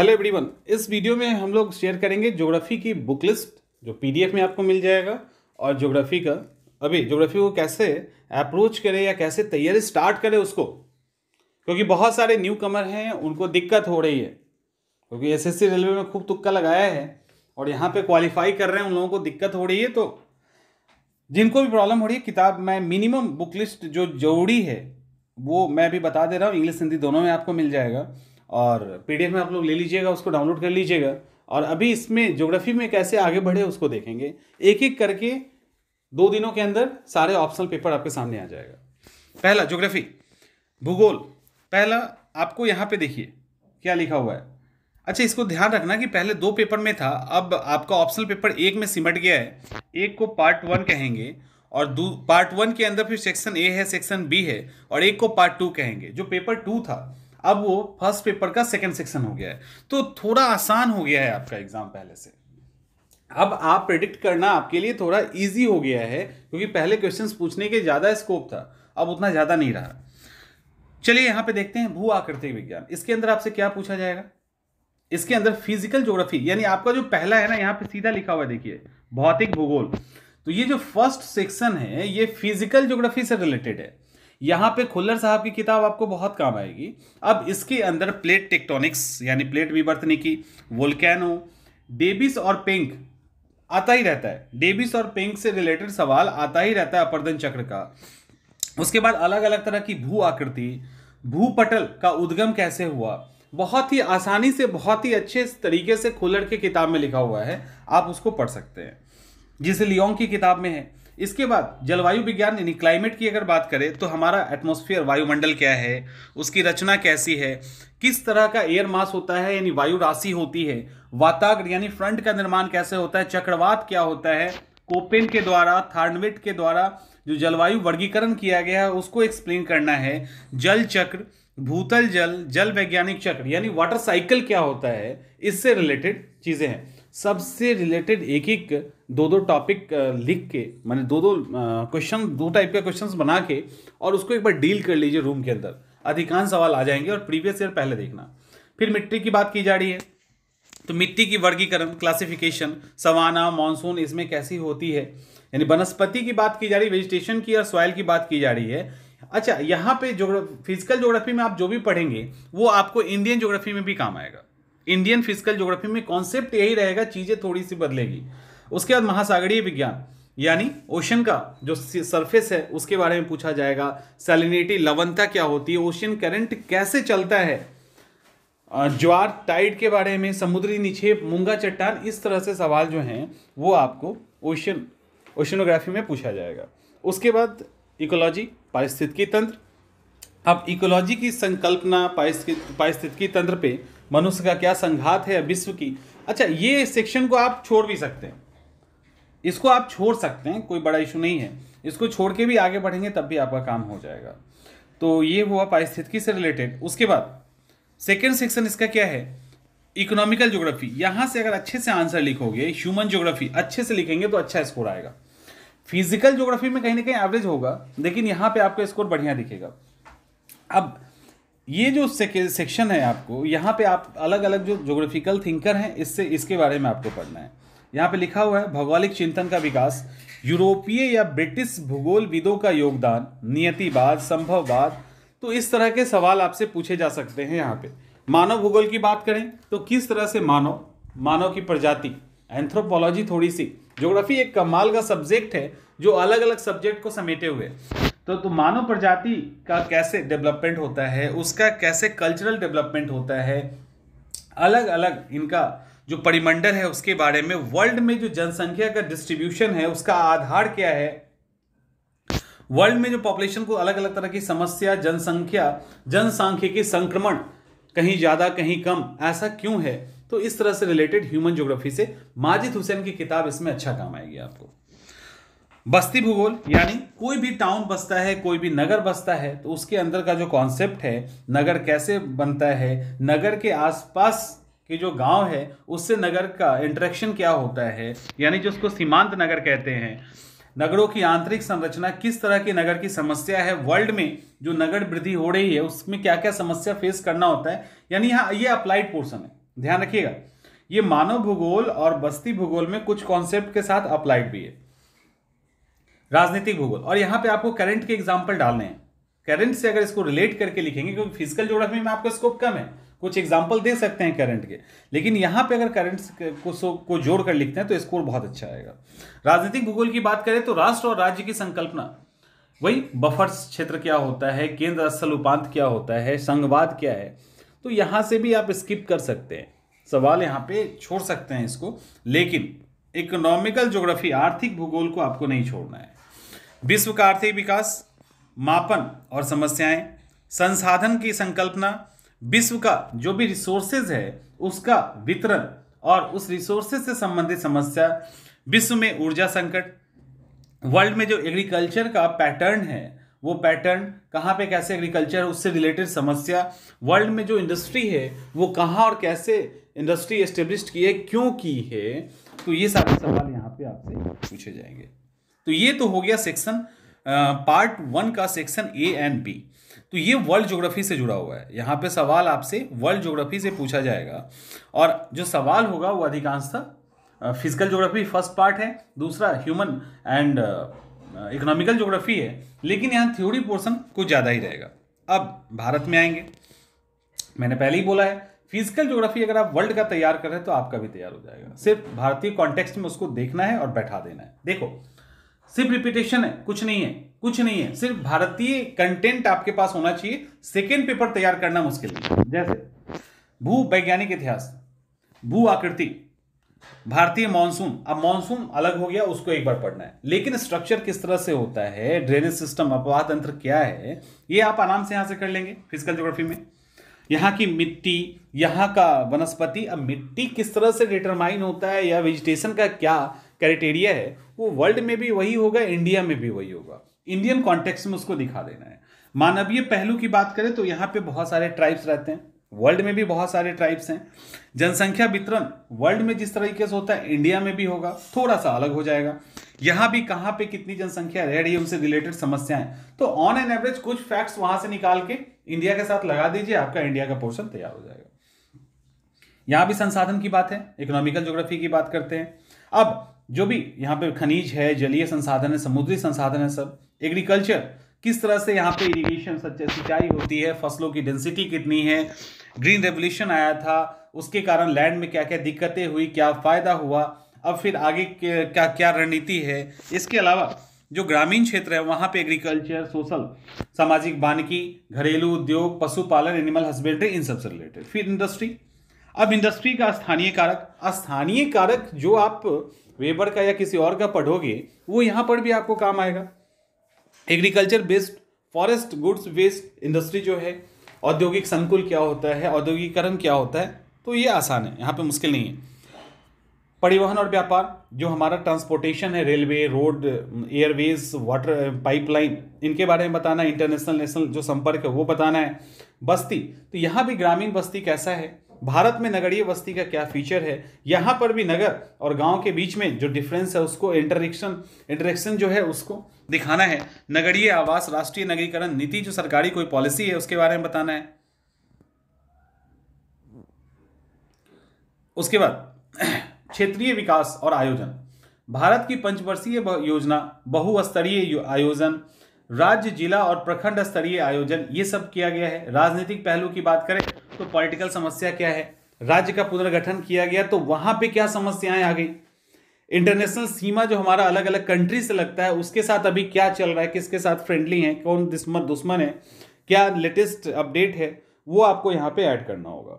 hello everyone इस video में हम लोग शेयर करेंगे ज्योग्राफी की बुक लिस्ट जो पीडीएफ में आपको मिल जाएगा और ज्योग्राफी का अभी ज्योग्राफी को कैसे अप्रोच करें या कैसे तैयारी स्टार्ट करें उसको क्योंकि बहुत सारे न्यू कमर हैं उनको दिक्कत हो रही है क्योंकि एसएससी रेलवे में खूब तुक्का लगाया है और यहाँ पर क्वालिफाई कर रहे हैं उन लोगों को दिक्कत हो रही है तो जिनको भी प्रॉब्लम हो रही है किताब मैं मिनिमम बुक लिस्ट जो जरूरी है वो मैं अभी बता दे रहा हूँ इंग्लिश हिंदी दोनों में आपको मिल जाएगा और पी में आप लोग ले लीजिएगा उसको डाउनलोड कर लीजिएगा और अभी इसमें ज्योग्राफी में कैसे आगे बढ़े उसको देखेंगे एक एक करके दो दिनों के अंदर सारे ऑप्शनल पेपर आपके सामने आ जाएगा पहला ज्योग्राफी भूगोल पहला आपको यहाँ पे देखिए क्या लिखा हुआ है अच्छा इसको ध्यान रखना कि पहले दो पेपर में था अब आपका ऑप्शनल पेपर एक में सिमट गया है एक को पार्ट वन कहेंगे और पार्ट वन के अंदर फिर सेक्शन ए है सेक्शन बी है और एक को पार्ट टू कहेंगे जो पेपर टू था अब वो फर्स्ट पेपर का सेकेंड सेक्शन हो गया है तो थोड़ा आसान हो गया है आपका एग्जाम पहले से अब आप प्रिडिक्ट करना आपके लिए थोड़ा इजी हो गया है क्योंकि पहले क्वेश्चन पूछने के ज़्यादा स्कोप था अब उतना ज़्यादा नहीं रहा चलिए यहां पे देखते हैं भू आकृतिक विज्ञान इसके अंदर आपसे क्या पूछा जाएगा इसके अंदर फिजिकल ज्योग्राफी यानी आपका जो पहला है ना यहाँ पे सीधा लिखा हुआ है देखिए भौतिक भूगोल तो ये जो फर्स्ट सेक्शन है ये फिजिकल ज्योग्राफी से रिलेटेड है यहाँ पे खुल्लर साहब की किताब आपको बहुत काम आएगी अब इसके अंदर प्लेट टेक्टोनिक्स यानी प्लेट विवर्तनी की वोल्केनो डेबिस और पिंक आता ही रहता है डेबिस और पिंक से रिलेटेड सवाल आता ही रहता है अपर्दन चक्र का उसके बाद अलग अलग तरह की भू आकृति भूपटल का उद्गम कैसे हुआ बहुत ही आसानी से बहुत ही अच्छे तरीके से खुल्लर के किताब में लिखा हुआ है आप उसको पढ़ सकते हैं जिसे लियोंग की किताब में है इसके बाद जलवायु विज्ञान यानी क्लाइमेट की अगर बात करें तो हमारा एटमोस्फियर वायुमंडल क्या है उसकी रचना कैसी है किस तरह का एयर मास होता है यानी वायु राशि होती है वाताग्र यानी फ्रंट का निर्माण कैसे होता है चक्रवात क्या होता है कोपेन के द्वारा थार्नविट के द्वारा जो जलवायु वर्गीकरण किया गया है उसको एक्सप्लेन करना है जल चक्र भूतल जल जल वैज्ञानिक चक्र यानी वाटर साइकिल क्या होता है इससे रिलेटेड चीज़ें हैं सबसे रिलेटेड एक एक दो दो टॉपिक लिख के मैंने दो दो क्वेश्चन दो टाइप के क्वेश्चंस बना के और उसको एक बार डील कर लीजिए रूम के अंदर अधिकांश सवाल आ जाएंगे और प्रीवियस ईयर पहले देखना फिर मिट्टी की बात की जा रही है तो मिट्टी की वर्गीकरण क्लासिफिकेशन सवाना मानसून इसमें कैसी होती है यानी वनस्पति की बात की जा रही है वेजिटेशन की और सॉयल की बात की जा रही है अच्छा यहाँ पे जोग्राफी फिजिकल जोग्राफी में आप जो भी पढ़ेंगे वो आपको इंडियन जोग्राफी में भी काम आएगा इंडियन फिजिकल ज्योग्राफी में कॉन्सेप्ट यही रहेगा चीज़ें थोड़ी सी बदलेगी उसके बाद महासागरीय विज्ञान यानी ओशन का जो सरफेस है उसके बारे में पूछा जाएगा सैलिनिटी लवनता क्या होती है ओशन करंट कैसे चलता है ज्वार टाइड के बारे में समुद्री निक्षेप मूंगा चट्टान इस तरह से सवाल जो हैं वो आपको ओशन ओशनोग्राफी में पूछा जाएगा उसके बाद इकोलॉजी पारिस्थितिकी तंत्र अब इकोलॉजी की संकल्पना पारिस्थितिकी तंत्र पे मनुष्य का क्या संघात है विश्व की अच्छा ये सेक्शन को आप छोड़ भी सकते हैं इसको आप छोड़ सकते हैं कोई बड़ा इशू नहीं है इसको छोड़ के भी आगे बढ़ेंगे तब भी आपका काम हो जाएगा तो ये हुआ पारिस्थितिकी से रिलेटेड उसके बाद सेकेंड सेक्शन इसका क्या है इकोनॉमिकल ज्योग्राफी यहाँ से अगर अच्छे से आंसर लिखोगे ह्यूमन ज्योग्राफी अच्छे से लिखेंगे तो अच्छा स्कोर आएगा फिजिकल ज्योग्राफी में कहीं ना कहीं एवरेज होगा लेकिन यहाँ पे आपका स्कोर बढ़िया दिखेगा अब ये जो सेक्शन है आपको यहाँ पे आप अलग अलग जो जोग्राफिकल थिंकर हैं इससे इसके बारे में आपको पढ़ना है यहाँ पे लिखा हुआ है भौगोलिक चिंतन का विकास यूरोपीय या ब्रिटिश भूगोलविदों का योगदान नियतिवाद संभववाद तो इस तरह के सवाल आपसे पूछे जा सकते हैं यहाँ पे मानव भूगोल की बात करें तो किस तरह से मानव मानव की प्रजाति एंथ्रोपोलॉजी थोड़ी सी ज्योग्राफी एक कमाल का सब्जेक्ट है जो अलग अलग सब्जेक्ट को समेटे हुए तो, तो मानव प्रजाति का कैसे डेवलपमेंट होता है उसका कैसे कल्चरल डेवलपमेंट होता है अलग अलग इनका जो परिमंडल है उसके बारे में वर्ल्ड में जो जनसंख्या का डिस्ट्रीब्यूशन है उसका आधार क्या है वर्ल्ड में जो पॉपुलेशन को अलग अलग तरह की समस्या जनसंख्या जनसंख्यिकी संक्रमण कहीं ज़्यादा कहीं कम ऐसा क्यों है तो इस तरह से रिलेटेड ह्यूमन ज्योग्राफी से माजिद हुसैन की किताब इसमें अच्छा काम आएगी आपको बस्ती भूगोल यानी कोई भी टाउन बसता है कोई भी नगर बसता है तो उसके अंदर का जो कॉन्सेप्ट है नगर कैसे बनता है नगर के आसपास के जो गांव है उससे नगर का इंटरेक्शन क्या होता है यानी जो उसको सीमांत नगर कहते हैं नगरों की आंतरिक संरचना किस तरह की नगर की समस्या है वर्ल्ड में जो नगर वृद्धि हो रही है उसमें क्या क्या समस्या फेस करना होता है यानी यहाँ ये अप्लाइड पोर्सन है ध्यान रखिएगा ये मानव भूगोल और बस्ती भूगोल में कुछ कॉन्सेप्ट के साथ अप्लाइड भी है राजनीतिक भूगोल और यहाँ पे आपको करंट के एग्जाम्पल डालने हैं करंट से अगर इसको रिलेट करके लिखेंगे क्योंकि फिजिकल जोग्राफी में आपका स्कोप कम है कुछ एग्जाम्पल दे सकते हैं करंट के लेकिन यहाँ पे अगर करंट को को जोड़ कर लिखते हैं तो स्कोर बहुत अच्छा आएगा राजनीतिक भूगोल की बात करें तो राष्ट्र और राज्य की संकल्पना वही बफर्स क्षेत्र क्या होता है केंद्र स्थल उपांत क्या होता है संघवाद क्या है तो यहाँ से भी आप स्किप कर सकते हैं सवाल यहाँ पे छोड़ सकते हैं इसको लेकिन इकोनॉमिकल ज्योग्राफी आर्थिक भूगोल को आपको नहीं छोड़ना है विश्व का आर्थिक विकास मापन और समस्याएं संसाधन की संकल्पना विश्व का जो भी रिसोर्सेज है उसका वितरण और उस रिसोर्सेज से संबंधित समस्या विश्व में ऊर्जा संकट वर्ल्ड में जो एग्रीकल्चर का पैटर्न है वो पैटर्न कहाँ पे कैसे एग्रीकल्चर उससे रिलेटेड समस्या वर्ल्ड में जो इंडस्ट्री है वो कहाँ और कैसे इंडस्ट्री एस्टेब्लिश की है क्यों की है तो ये सारे सवाल यहाँ पे आपसे पूछे जाएंगे तो ये तो हो गया सेक्शन पार्ट वन का सेक्शन ए एंड बी तो ये वर्ल्ड ज्योग्राफी से जुड़ा हुआ है यहाँ पे सवाल आपसे वर्ल्ड ज्योग्राफी से पूछा जाएगा और जो सवाल होगा वो अधिकांशतः फिजिकल ज्योग्राफी फर्स्ट पार्ट है दूसरा ह्यूमन एंड इकोनॉमिकल ज्योग्राफी है लेकिन यहाँ थ्योरी पोर्सन कुछ ज़्यादा ही रहेगा अब भारत में आएंगे मैंने पहले ही बोला है फिजिकल ज्योग्राफी अगर आप वर्ल्ड का तैयार कर रहे हैं तो आपका भी तैयार हो जाएगा सिर्फ भारतीय कॉन्टेक्स्ट में उसको देखना है और बैठा देना है देखो सिर्फ रिपीटेशन है कुछ नहीं है कुछ नहीं है सिर्फ भारतीय कंटेंट आपके पास होना चाहिए सेकेंड पेपर तैयार करना मुश्किल है जैसे भू वैज्ञानिक इतिहास भू आकृति भारतीय मानसून अब मानसून अलग हो गया उसको एक बार पढ़ना है लेकिन स्ट्रक्चर किस तरह से होता है ड्रेनेज सिस्टम अपवाह तंत्र क्या है ये आप आराम से यहां से कर लेंगे फिजिकल ज्योग्राफी में यहाँ की मिट्टी यहाँ का वनस्पति अब मिट्टी किस तरह से डिटरमाइन होता है या वेजिटेशन का क्या क्राइटेरिया है वो वर्ल्ड में भी वही होगा इंडिया में भी वही होगा इंडियन कॉन्टेक्स्ट में उसको दिखा देना है मानवीय पहलू की बात करें तो यहाँ पे बहुत सारे ट्राइब्स रहते हैं वर्ल्ड में भी बहुत सारे ट्राइब्स हैं जनसंख्या वितरण वर्ल्ड में जिस तरीके से होता है इंडिया में भी होगा थोड़ा सा अलग हो जाएगा यहाँ भी कहाँ पे कितनी जनसंख्या रह रही है उनसे रिलेटेड समस्याएं तो ऑन एन एवरेज कुछ फैक्ट्स वहां से निकाल के इंडिया के साथ लगा दीजिए आपका इंडिया का पोर्शन तैयार हो जाएगा यहां भी संसाधन की बात है इकोनॉमिकल ज्योग्राफी की बात करते हैं अब जो भी यहाँ पे खनिज है जलीय संसाधन है समुद्री संसाधन है सब एग्रीकल्चर किस तरह से यहाँ पे इरिगेशन सिंचाई होती है फसलों की डेंसिटी कितनी है ग्रीन रेवोल्यूशन आया था उसके कारण लैंड में क्या क्या दिक्कतें हुई क्या फ़ायदा हुआ अब फिर आगे क्या क्या रणनीति है इसके अलावा जो ग्रामीण क्षेत्र है वहाँ पे एग्रीकल्चर सोशल सामाजिक वानिकी घरेलू उद्योग पशुपालन एनिमल हस्बेंड्री इन सबसे रिलेटेड फिर इंडस्ट्री अब इंडस्ट्री का स्थानीय कारक स्थानीय कारक जो आप वेबर का या किसी और का पढ़ोगे वो यहाँ पर भी आपको काम आएगा agriculture based forest goods based industry जो है औद्योगिक संकुल क्या होता है औद्योगिकरण क्या होता है तो ये आसान है यहाँ पे मुश्किल नहीं है परिवहन और व्यापार जो हमारा ट्रांसपोर्टेशन है railway road airways water pipeline इनके बारे में बताना इंटरनेशनल नेशनल जो संपर्क है वो बताना है बस्ती तो यहाँ भी ग्रामीण बस्ती कैसा है भारत में नगरीय बस्ती का क्या फीचर है यहाँ पर भी नगर और गांव के बीच में जो डिफरेंस है उसको इंटरक्शन इंटरेक्शन जो है उसको दिखाना है नगरीय आवास राष्ट्रीय नगरीकरण नीति जो सरकारी कोई पॉलिसी है उसके बारे में बताना है उसके बाद क्षेत्रीय विकास और आयोजन भारत की पंचवर्षीय योजना बहुस्तरीय आयोजन राज्य जिला और प्रखंड स्तरीय आयोजन ये सब किया गया है राजनीतिक पहलू की बात करें तो पॉलिटिकल समस्या क्या है राज्य का पुनर्गठन किया गया तो वहां पे क्या समस्याएं आ गई इंटरनेशनल सीमा जो हमारा अलग अलग कंट्री से लगता है उसके साथ अभी क्या चल रहा है किसके साथ फ्रेंडली है कौन दुश्मन दुश्मन है क्या लेटेस्ट अपडेट है वो आपको यहाँ पे ऐड करना होगा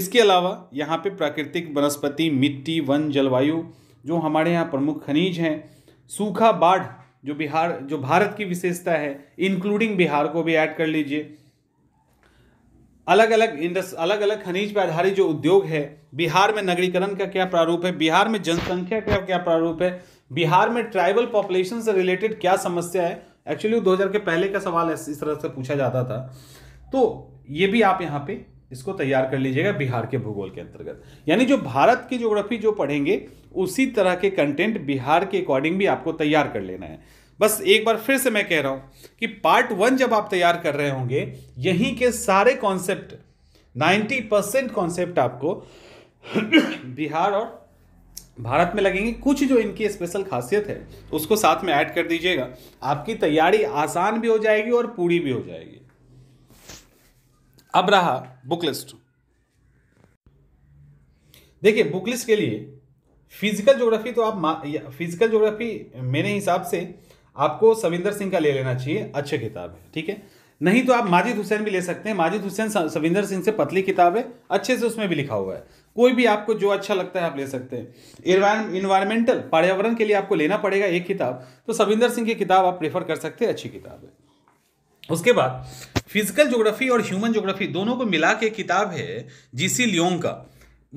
इसके अलावा यहाँ पे प्राकृतिक वनस्पति मिट्टी वन जलवायु जो हमारे यहाँ प्रमुख खनिज हैं सूखा बाढ़ जो बिहार जो भारत की विशेषता है इंक्लूडिंग बिहार को भी ऐड कर लीजिए अलग अलग इंडस अलग अलग खनिज पर आधारित जो उद्योग है बिहार में नगरीकरण का क्या प्रारूप है बिहार में जनसंख्या का क्या प्रारूप है बिहार में ट्राइबल पॉपुलेशन से रिलेटेड क्या समस्या है एक्चुअली हज़ार के पहले का सवाल इस तरह से पूछा जाता था तो ये भी आप यहाँ पे इसको तैयार कर लीजिएगा बिहार के भूगोल के अंतर्गत यानी जो भारत की ज्योग्राफी जो पढ़ेंगे उसी तरह के कंटेंट बिहार के अकॉर्डिंग भी आपको तैयार कर लेना है बस एक बार फिर से मैं कह रहा हूं कि पार्ट वन जब आप तैयार कर रहे होंगे यहीं के सारे कॉन्सेप्ट 90 परसेंट कॉन्सेप्ट आपको बिहार और भारत में लगेंगे कुछ जो इनकी स्पेशल खासियत है उसको साथ में ऐड कर दीजिएगा आपकी तैयारी आसान भी हो जाएगी और पूरी भी हो जाएगी अब रहा बुक लिस्ट देखिए बुक लिस्ट के लिए फिजिकल ज्योग्राफी तो आप फिजिकल ज्योग्राफी मेरे हिसाब से आपको सविंदर सिंह का ले लेना चाहिए अच्छे किताब है ठीक है नहीं तो आप माजिद हुसैन भी ले सकते हैं माजिद हुसैन सविंदर सिंह से पतली किताब है अच्छे से उसमें भी लिखा हुआ है कोई भी आपको जो अच्छा लगता है आप ले सकते हैं इन्वायरमेंटल पर्यावरण के लिए आपको लेना पड़ेगा एक किताब तो सविंदर सिंह की किताब आप प्रेफर कर सकते हैं अच्छी किताब है उसके बाद फिजिकल ज्योग्राफी और ह्यूमन ज्योग्राफी दोनों को मिला के किताब है जीसी लियोंग का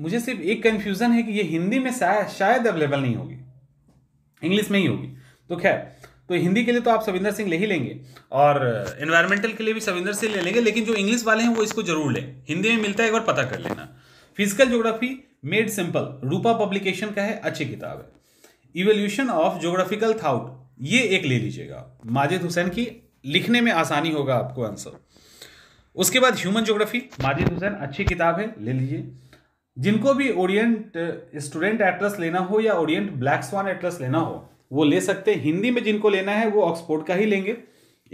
मुझे सिर्फ एक कन्फ्यूज़न है कि ये हिंदी में शायद अवेलेबल नहीं होगी इंग्लिश में ही होगी तो खैर तो हिंदी के लिए तो आप सविंदर सिंह ले ही लेंगे और इन्वायरमेंटल के लिए भी सविंदर सिंह ले लेंगे लेकिन जो इंग्लिश वाले हैं वो इसको जरूर लें हिंदी में मिलता है एक बार पता कर लेना physical geography made simple Rupa publication का है अच्छी किताब है इवोल्यूशन ऑफ ज्योग्राफिकल थाउट ये एक ले लीजिएगा माजिद हुसैन की लिखने में आसानी होगा आपको आंसर उसके बाद ह्यूमन ज्योग्राफी माजिद हुसैन अच्छी किताब है ले लीजिए जिनको भी ओरिएंट स्टूडेंट एटलस लेना हो या ओरिएंट ब्लैक स्वान एटलस लेना हो वो ले सकते हैं हिंदी में जिनको लेना है वो ऑक्सफोर्ड का ही लेंगे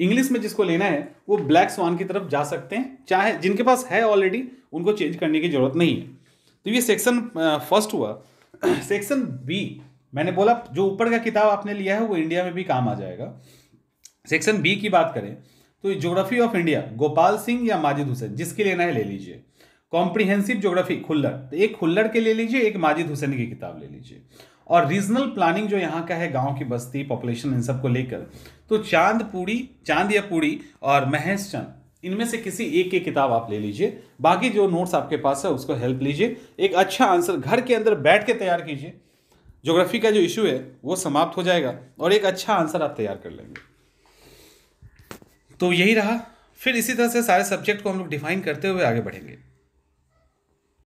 इंग्लिश में जिसको लेना है वो ब्लैक स्वान की तरफ जा सकते हैं चाहे जिनके पास है ऑलरेडी उनको चेंज करने की ज़रूरत नहीं है तो ये सेक्शन फर्स्ट हुआ सेक्शन बी मैंने बोला जो ऊपर का किताब आपने लिया है वो इंडिया में भी काम आ जाएगा सेक्शन बी की बात करें तो geography of India Gopal Singh या माजिद हुसैन जिसके लेना है ले लीजिए कॉम्प्रिहेंसिव ज्योग्राफी खुल्लर तो एक खुल्लर के ले लीजिए एक माजिद हुसैन की किताब ले लीजिए और रीजनल प्लानिंग जो यहाँ का है गांव की बस्ती पॉपुलेशन इन सब को लेकर तो चांदपूड़ी चांद या पूड़ी और महेश चंद इनमें से किसी एक की किताब आप ले लीजिए बाकी जो नोट्स आपके पास है उसको हेल्प लीजिए एक अच्छा आंसर घर के अंदर बैठ के तैयार कीजिए ज्योग्राफी का जो इशू है वो समाप्त हो जाएगा और एक अच्छा आंसर आप तैयार कर लेंगे तो यही रहा फिर इसी तरह से सारे सब्जेक्ट को हम लोग डिफाइन करते हुए आगे बढ़ेंगे